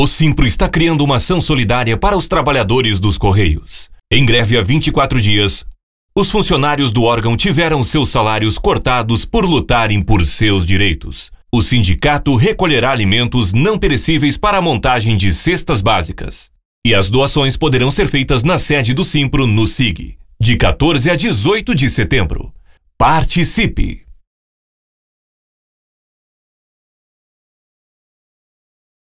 O Simpro está criando uma ação solidária para os trabalhadores dos Correios. Em greve há 24 dias, os funcionários do órgão tiveram seus salários cortados por lutarem por seus direitos. O sindicato recolherá alimentos não perecíveis para a montagem de cestas básicas. E as doações poderão ser feitas na sede do Simpro, no SIG, de 14 a 18 de setembro. Participe!